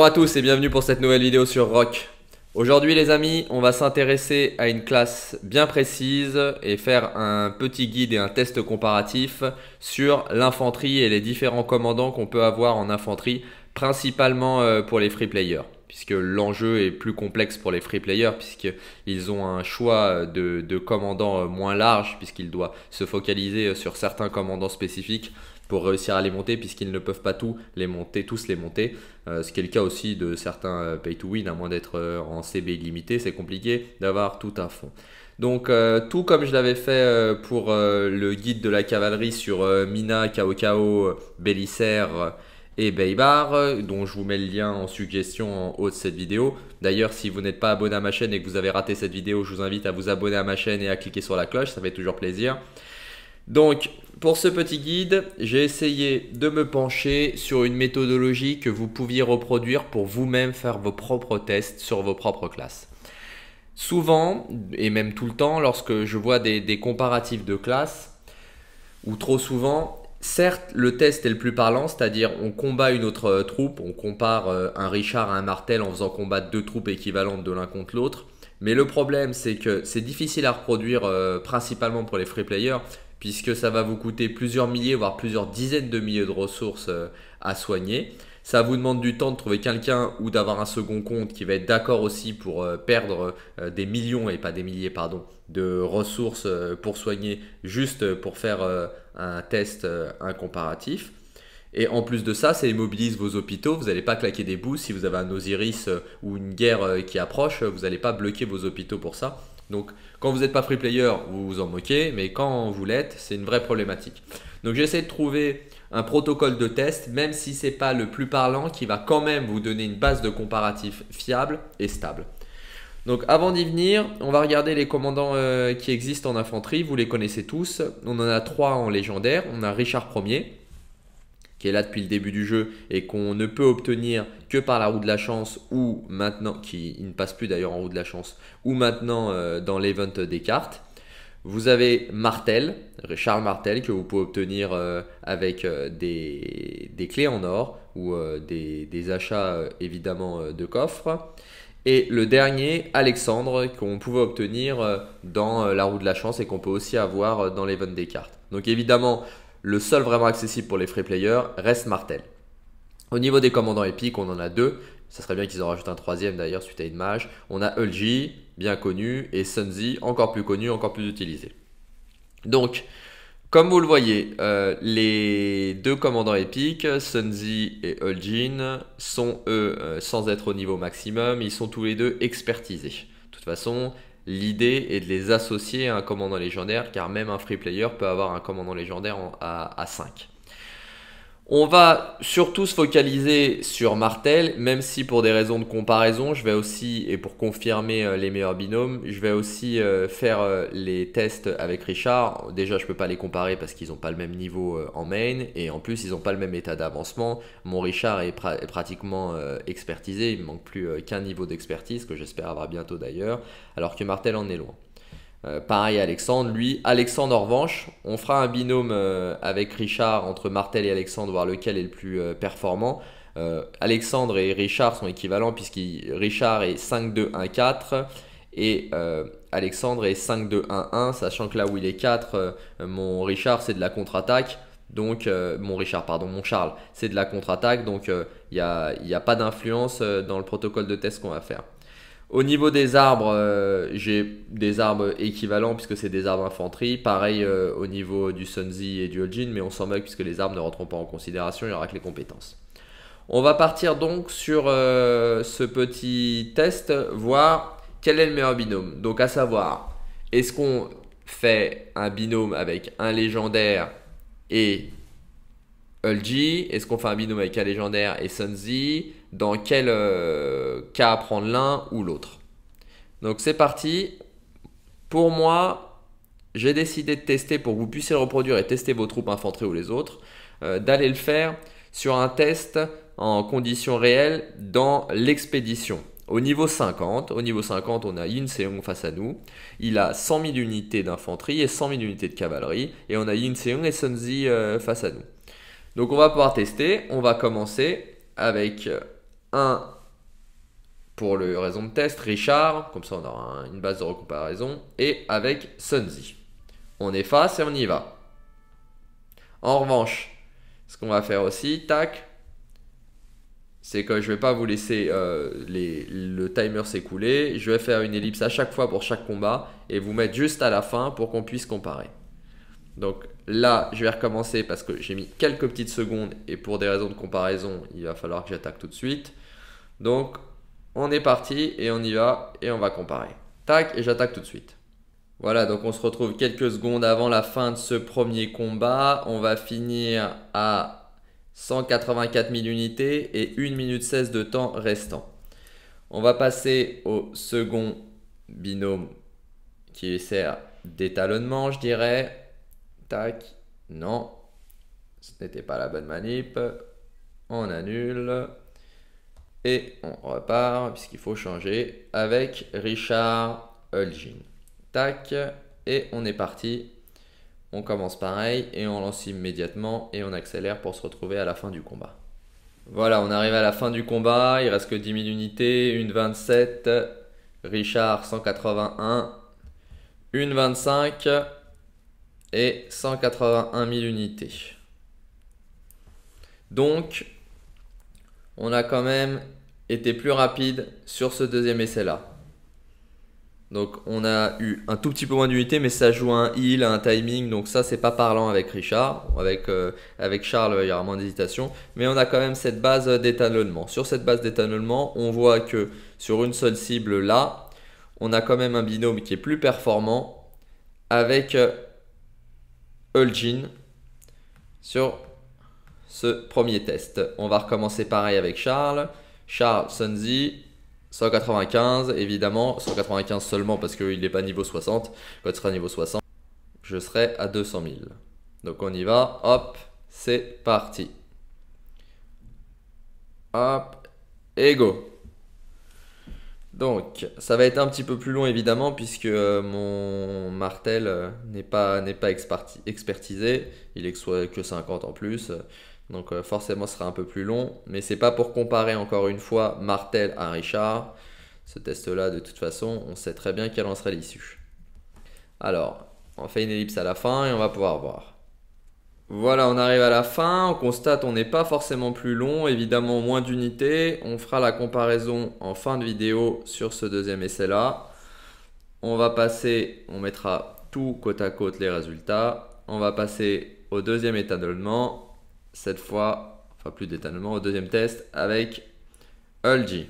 Bonjour à tous et bienvenue pour cette nouvelle vidéo sur Rock. Aujourd'hui les amis, on va s'intéresser à une classe bien précise et faire un petit guide et un test comparatif sur l'infanterie et les différents commandants qu'on peut avoir en infanterie, principalement euh, pour les free players puisque l'enjeu est plus complexe pour les free players, puisqu'ils ont un choix euh, de, de commandants euh, moins large, puisqu'ils doivent se focaliser sur certains commandants spécifiques pour réussir à les monter puisqu'ils ne peuvent pas tous les monter, tous les monter. Euh, ce qui est le cas aussi de certains euh, pay to win, à moins d'être euh, en CB illimité, c'est compliqué d'avoir tout à fond. Donc tout comme je l'avais fait pour le guide de la cavalerie sur Mina, Kaokao, Bélissère et Baybar, dont je vous mets le lien en suggestion en haut de cette vidéo. D'ailleurs, si vous n'êtes pas abonné à ma chaîne et que vous avez raté cette vidéo, je vous invite à vous abonner à ma chaîne et à cliquer sur la cloche, ça fait toujours plaisir. Donc, pour ce petit guide, j'ai essayé de me pencher sur une méthodologie que vous pouviez reproduire pour vous-même faire vos propres tests sur vos propres classes. Souvent, et même tout le temps, lorsque je vois des, comparatifs de classes, ou trop souvent, certes, le test est le plus parlant, c'est-à-dire on combat une autre euh, troupe, on compare euh, un Richard à un Martel en faisant combattre deux troupes équivalentes de l'un contre l'autre, mais le problème, c'est que c'est difficile à reproduire euh, principalement pour les free players puisque ça va vous coûter plusieurs milliers, voire plusieurs dizaines de milliers de ressources euh, à soigner. Ça vous demande du temps de trouver quelqu'un ou d'avoir un second compte qui va être d'accord aussi pour euh, perdre euh, des millions et pas des milliers, pardon, de ressources pour soigner juste pour faire un test, un comparatif. Et en plus de ça, ça immobilise vos hôpitaux. Vous n'allez pas claquer des bouts. Si vous avez un Osiris ou une guerre qui approche, vous n'allez pas bloquer vos hôpitaux pour ça. Donc, quand vous n'êtes pas free player, vous vous en moquez, mais quand vous l'êtes, c'est une vraie problématique. Donc, j'essaie de trouver un protocole de test, même si ce n'est pas le plus parlant, qui va quand même vous donner une base de comparatif fiable et stable. Donc avant d'y venir, on va regarder les commandants euh, qui existent en infanterie, vous les connaissez tous. On en a trois en légendaire, on a Richard Ier, qui est là depuis le début du jeu et qu'on ne peut obtenir que par la roue de la chance ou maintenant, qui ne passe plus d'ailleurs en roue de la chance, ou maintenant euh, dans l'event des cartes. Vous avez Martel, Charles Martel, que vous pouvez obtenir euh, avec euh, des, clés en or ou des, des, achats évidemment de coffres. Et le dernier, Alexandre, qu'on pouvait obtenir dans la roue de la chance et qu'on peut aussi avoir dans l'event des cartes. Donc évidemment, le seul vraiment accessible pour les free players reste Martel. Au niveau des commandants épiques, on en a deux. Ça serait bien qu'ils en rajoutent un troisième d'ailleurs suite à une mage. On a Ulji, bien connu, et Sunzi, encore plus connu, encore plus utilisé. Donc, comme vous le voyez, euh, les deux commandants épiques, Sunzi et Uljin, sont eux, euh, sans être au niveau maximum, ils sont tous les deux expertisés. De toute façon, L'idée est de les associer à un commandant légendaire, car même un free player peut avoir un commandant légendaire à, à 5. On va surtout se focaliser sur Martel, même si pour des raisons de comparaison, je vais aussi, et pour confirmer euh, les meilleurs binômes, je vais aussi euh, faire euh, les tests avec Richard. Déjà, je ne peux pas les comparer parce qu'ils n'ont pas le même niveau en main, et en plus, ils n'ont pas le même état d'avancement. Mon Richard est, pratiquement expertisé, il ne manque plus qu'un niveau d'expertise, que j'espère avoir bientôt d'ailleurs, alors que Martel en est loin. Euh, pareil Alexandre, lui, Alexandre en revanche, on fera un binôme euh, avec Richard entre Martel et Alexandre, voir lequel est le plus euh, performant. Alexandre et Richard sont équivalents puisque Richard est 5-2-1-4 et Alexandre est 5-2-1-1, sachant que là où il est 4, mon Richard c'est de la contre-attaque. Donc, mon Richard, pardon, mon Charles, c'est de la contre-attaque. Donc, il n'y y a, pas d'influence dans le protocole de test qu'on va faire. Au niveau des arbres, euh, j'ai des arbres équivalents puisque c'est des arbres infanterie. Pareil euh, au niveau du Sunzi et du Holjin, mais on s'en moque puisque les arbres ne rentreront pas en considération, il n'y aura que les compétences. On va partir donc sur euh, ce petit test, voir quel est le meilleur binôme. Donc à savoir, est-ce qu'on fait un binôme avec un légendaire et G, Est-ce qu'on fait un binôme avec un légendaire et Sunzi Dans quel euh, cas prendre l'un ou l'autre Donc c'est parti. Pour moi, j'ai décidé de tester pour que vous puissiez le reproduire et tester vos troupes infanterie ou les autres, euh, d'aller le faire sur un test en conditions réelles dans l'expédition. Au niveau 50, au niveau 50, on a Yin Seong face à nous. Il a 100 000 unités d'infanterie et 100 000 unités de cavalerie. Et on a Yin Seong et Sunzi euh, face à nous. Donc on va pouvoir tester. On va commencer avec euh, un pour le raison de test, Richard, comme ça on aura une base de comparaison, et avec Sunzi. On efface et on y va. En revanche, ce qu'on va faire aussi, tac, c'est que je ne vais pas vous laisser euh, les, le timer s'écouler. Je vais faire une ellipse à chaque fois pour chaque combat et vous mettre juste à la fin pour qu'on puisse comparer. Donc là, je vais recommencer parce que j'ai mis quelques petites secondes et pour des raisons de comparaison, il va falloir que j'attaque tout de suite. Donc on est parti et on y va et on va comparer. Tac, et j'attaque tout de suite. Voilà, donc on se retrouve quelques secondes avant la fin de ce premier combat. On va finir à 184 000 unités et 1 minute 16 de temps restant. On va passer au second binôme qui sert d'étalonnement, je dirais. Tac. Non. Ce n'était pas la bonne manip. On annule. Et on repart puisqu'il faut changer avec Richard Hulgin. Tac. Et on est parti. On commence pareil et on lance immédiatement et on accélère pour se retrouver à la fin du combat. Voilà, on arrive à la fin du combat. Il reste que 10 000 unités. Une 27. Richard 181. Une 25 et 181 000 unités. Donc, on a quand même été plus rapide sur ce deuxième essai-là. Donc, on a eu un tout petit peu moins d'unités, mais ça joue un heal, un timing. Donc, ça, c'est pas parlant avec Richard. Avec, euh, avec Charles, il y aura moins d'hésitation. Mais on a quand même cette base d'étalonnement. Sur cette base d'étalonnement, on voit que sur une seule cible là, on a quand même un binôme qui est plus performant avec jean sur ce premier test. On va recommencer pareil avec Charles. Charles Sunzy 195 évidemment, 195 seulement parce qu'il n'est pas niveau 60. Quand il sera niveau 60, je serai à 200 000. Donc on y va, hop, c'est parti. Hop, et go. Donc, ça va être un petit peu plus long évidemment puisque euh, mon martel euh, n'est pas, n'est pas expertisé, il est que 50 en plus, donc euh, forcément ce sera un peu plus long, mais c'est pas pour comparer encore une fois martel à Richard. Ce test-là, de toute façon, on sait très bien quelle en serait l'issue. Alors, on fait une ellipse à la fin et on va pouvoir voir. Voilà, on arrive à la fin, on constate qu'on n'est pas forcément plus long, évidemment moins d'unités, on fera la comparaison en fin de vidéo sur ce deuxième essai là. On va passer, on mettra tout côte à côte les résultats, on va passer au deuxième étalonnement, cette fois, enfin plus d'étalonnement, au deuxième test avec Ulgi.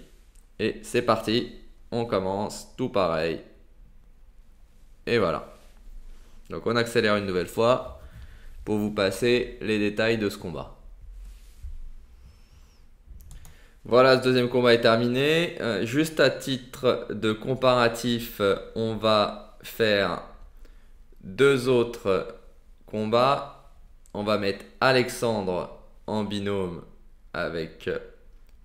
Et c'est parti, on commence tout pareil. Et voilà. Donc on accélère une nouvelle fois, pour vous passer les détails de ce combat. Voilà, ce deuxième combat est terminé. Euh, juste à titre de comparatif, euh, on va faire deux autres combats. On va mettre Alexandre en binôme avec euh,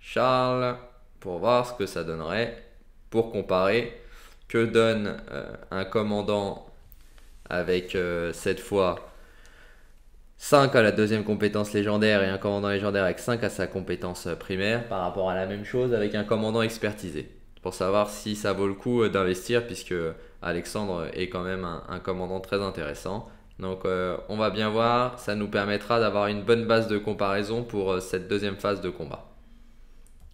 Charles pour voir ce que ça donnerait pour comparer que donne un commandant avec cette fois 5 à la deuxième compétence légendaire et un commandant légendaire avec 5 à sa compétence euh, primaire par rapport à la même chose avec un commandant expertisé. Pour savoir si ça vaut le coup euh, d'investir puisque euh, Alexandre est quand même un, commandant très intéressant. Donc on va bien voir, ça nous permettra d'avoir une bonne base de comparaison pour cette deuxième phase de combat.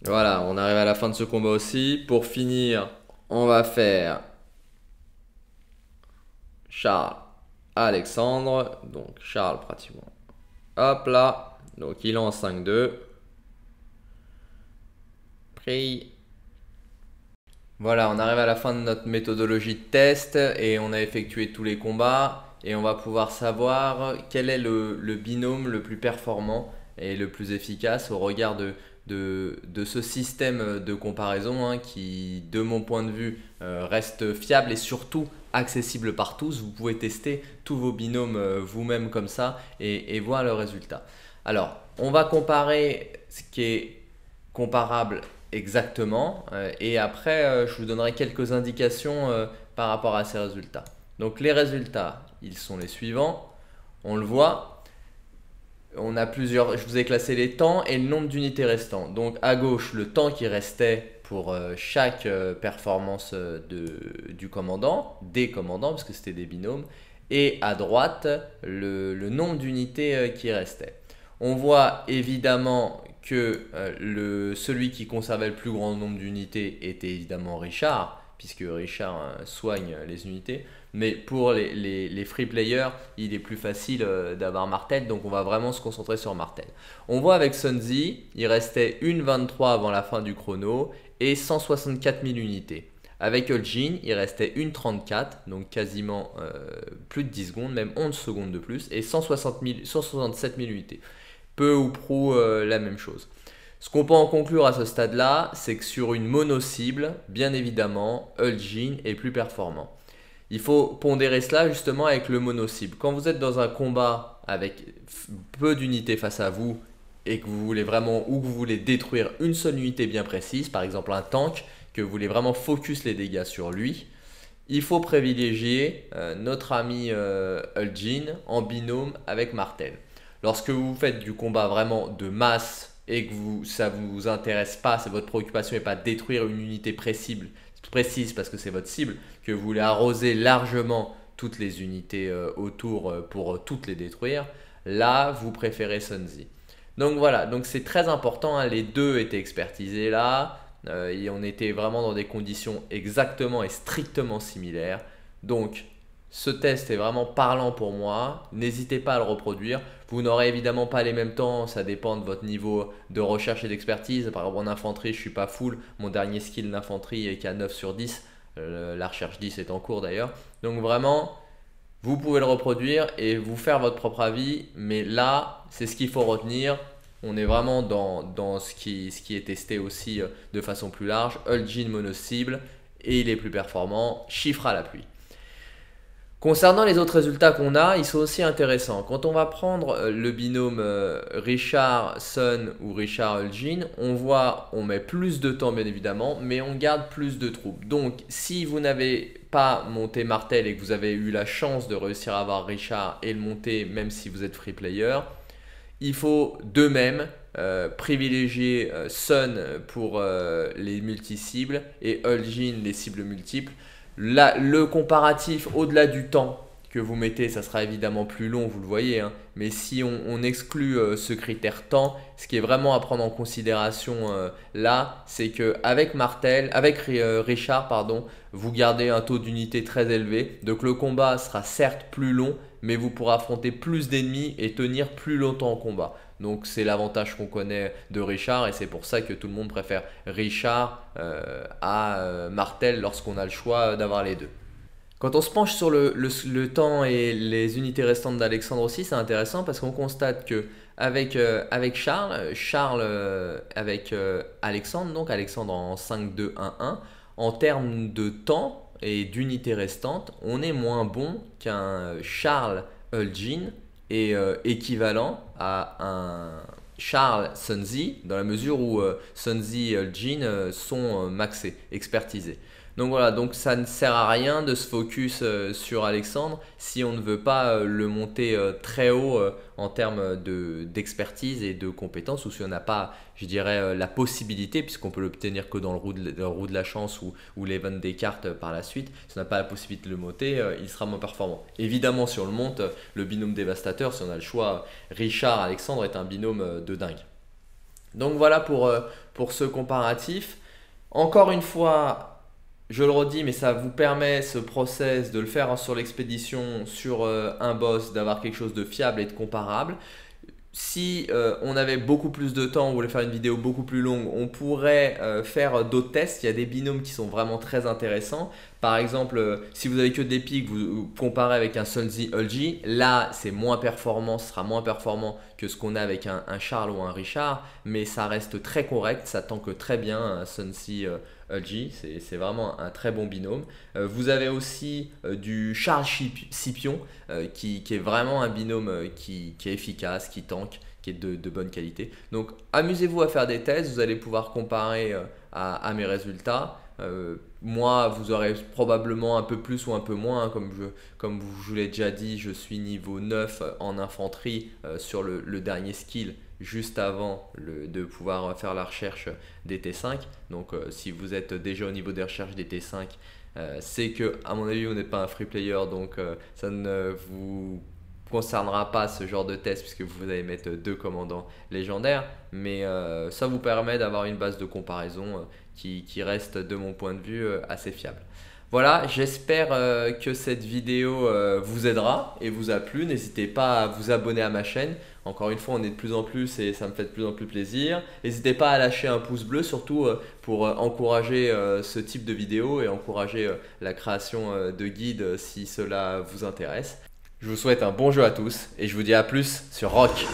Voilà, on arrive à la fin de ce combat aussi. Pour finir, on va faire Charles. Alexandre. Donc Charles pratiquement. Hop là. Donc il est en 5-2. Pris. Voilà, on arrive à la fin de notre méthodologie de test et on a effectué tous les combats et on va pouvoir savoir quel est le, le binôme le plus performant et le plus efficace au regard de, de, ce système de comparaison hein, qui, de mon point de vue, euh, reste fiable et surtout accessible par tous. Vous pouvez tester tous vos binômes euh, vous-même comme ça et, voir le résultat. Alors, on va comparer ce qui est comparable exactement euh, et après, je vous donnerai quelques indications par rapport à ces résultats. Donc, les résultats, ils sont les suivants. On le voit, on a plusieurs. Je vous ai classé les temps et le nombre d'unités restants. Donc à gauche, le temps qui restait pour euh, chaque euh, performance euh, du commandant, des commandants, parce que c'était des binômes, et à droite, le, nombre d'unités qui restait. On voit évidemment que celui qui conservait le plus grand nombre d'unités était évidemment Richard, puisque Richard euh, soigne les unités. Mais pour les, free players, il est plus facile euh, d'avoir Martel, donc on va vraiment se concentrer sur Martel. On voit avec Sunzi, il restait 1,23 avant la fin du chrono et 164 000 unités. Avec Eugene, il restait 1,34, donc quasiment euh, plus de 10 secondes, même 11 secondes de plus, et 167 000 unités. Peu ou prou la même chose. Ce qu'on peut en conclure à ce stade-là, c'est que sur une mono-cible, bien évidemment, Ul'jin est plus performant. Il faut pondérer cela justement avec le mono-cible. Quand vous êtes dans un combat avec peu d'unités face à vous et que vous voulez vraiment, ou que vous voulez détruire une seule unité bien précise, par exemple un tank, que vous voulez vraiment focus les dégâts sur lui, il faut privilégier euh, notre ami euh, Ul'jin en binôme avec Martel. Lorsque vous faites du combat vraiment de masse et que vous, ça vous intéresse pas, c'est votre préoccupation et pas détruire une unité précise, précise parce que c'est votre cible, que vous voulez arroser largement toutes les unités euh, autour euh, pour euh, toutes les détruire, là vous préférez Sunzi. Donc voilà, donc c'est très important, hein, les deux étaient expertisés là, et on était vraiment dans des conditions exactement et strictement similaires. Donc ce test est vraiment parlant pour moi, n'hésitez pas à le reproduire. Vous n'aurez évidemment pas les mêmes temps, ça dépend de votre niveau de recherche et d'expertise. Par exemple, en infanterie, je suis pas full. Mon dernier skill d'infanterie est qu'à 9 sur 10. Euh, la recherche 10 est en cours d'ailleurs. Donc vraiment, vous pouvez le reproduire et vous faire votre propre avis. Mais là, c'est ce qu'il faut retenir. On est vraiment dans, ce, qui, ce, qui, est testé aussi euh, de façon plus large. Ulgin mono-cible et il est plus performant, chiffre à l'appui. Concernant les autres résultats qu'on a, ils sont aussi intéressants. Quand on va prendre euh, le binôme euh, Richard-Sun ou Richard-Elgin, on voit, on met plus de temps bien évidemment, mais on garde plus de troupes. Donc si vous n'avez pas monté Martel et que vous avez eu la chance de réussir à avoir Richard et le monter, même si vous êtes free player, il faut de même euh, privilégier Sun pour les multi-cibles et Elgin les cibles multiples le comparatif au-delà du temps que vous mettez, ça sera évidemment plus long, vous le voyez, hein. mais si on, exclut euh, ce critère temps, ce qui est vraiment à prendre en considération euh, là, c'est qu'avec Martel, avec euh, Richard, pardon, vous gardez un taux d'unité très élevé, donc le combat sera certes plus long, mais vous pourrez affronter plus d'ennemis et tenir plus longtemps en combat. Donc c'est l'avantage qu'on connaît de Richard et c'est pour ça que tout le monde préfère Richard euh, à euh, Martel lorsqu'on a le choix d'avoir les deux. Quand on se penche sur le, temps et les unités restantes d'Alexandre aussi, c'est intéressant parce qu'on constate que avec, euh, Charles, Charles avec Alexandre, donc Alexandre en 5-2-1-1, en termes de temps et d'unités restantes, on est moins bon qu'un Charles Ulgin est euh, équivalent à un Charles Sunzi, dans la mesure où euh, Sunzi et Jean euh, sont maxés, expertisés. Donc voilà, donc ça ne sert à rien de se focus euh, sur Alexandre si on ne veut pas euh, le monter euh, très haut en termes d'expertise et de compétences ou si on n'a pas, je dirais, la possibilité, puisqu'on peut l'obtenir que dans le roue de, la chance ou, ou l'event des cartes par la suite, si on n'a pas la possibilité de le monter, il sera moins performant. Évidemment, si on le monte, le binôme dévastateur, si on a le choix, Richard-Alexandre est un binôme de dingue. Donc voilà pour ce comparatif. Encore une fois, je le redis, mais ça vous permet ce process de le faire sur l'expédition, sur euh, un boss, d'avoir quelque chose de fiable et de comparable. Si euh, on avait beaucoup plus de temps, on voulait faire une vidéo beaucoup plus longue, on pourrait euh, faire d'autres tests. Il y a des binômes qui sont vraiment très intéressants. Par exemple, si vous avez que des pics, vous, comparez avec un Sunzi Ulgi, là c'est moins performant, ce sera moins performant que ce qu'on a avec un, Charles ou un Richard, mais ça reste très correct, ça que très bien un Sunzi LG, euh, C'est vraiment un très bon binôme. Euh, vous avez aussi euh, du Charles Scipion, qui, est vraiment un binôme qui, est efficace, qui tank, qui est de, bonne qualité. Donc amusez-vous à faire des tests, vous allez pouvoir comparer à, mes résultats moi, vous aurez probablement un peu plus ou un peu moins. Hein, comme je, comme vous l'ai déjà dit, je suis niveau 9 euh, en infanterie euh, sur le, dernier skill juste avant de pouvoir faire la recherche des T5. Donc euh, si vous êtes déjà au niveau des recherches des T5, c'est que à mon avis, vous n'êtes pas un free player, donc ça ne vous concernera pas ce genre de test puisque vous allez mettre deux commandants légendaires, mais ça vous permet d'avoir une base de comparaison qui, reste, de mon point de vue, euh, assez fiable. Voilà, j'espère euh, que cette vidéo euh, vous aidera et vous a plu. N'hésitez pas à vous abonner à ma chaîne. Encore une fois, on est de plus en plus et ça me fait de plus en plus plaisir. N'hésitez pas à lâcher un pouce bleu, surtout pour encourager ce type de vidéo et encourager la création de guides si cela vous intéresse. Je vous souhaite un bon jeu à tous et je vous dis à plus sur Rock.